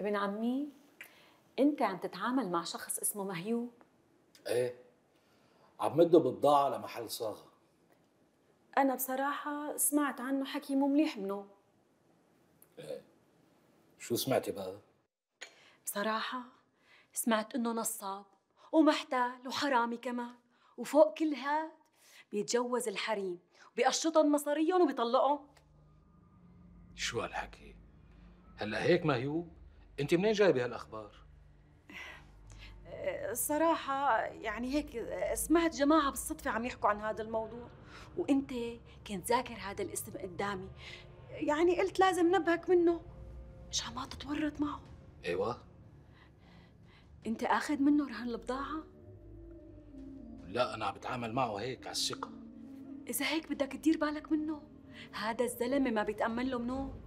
ابن عمي انت عم تتعامل مع شخص اسمه مهيوب ايه عم مده بضاعة لمحل صاغة انا بصراحة سمعت عنه حكي مو منيح منه ايه شو سمعتي بقى؟ بصراحة سمعت انه نصاب ومحتال وحرامي كمان وفوق كل هاد بيتجوز الحريم وبيقشطهم مصاريهم وبيطلقهم شو هالحكي؟ هلا هيك مهيوب؟ انت منين جايبه هالاخبار الصراحة يعني هيك سمعت جماعة بالصدفة عم يحكوا عن هذا الموضوع وانت كنت ذاكر هذا الاسم قدامي يعني قلت لازم نبهك منه مشان ما تتورط معه ايوه انت اخذ منه رهن البضاعة؟ لا انا عم بتعامل معه هيك على الثقة اذا هيك بدك تدير بالك منه هذا الزلمة ما بيتأمن له منه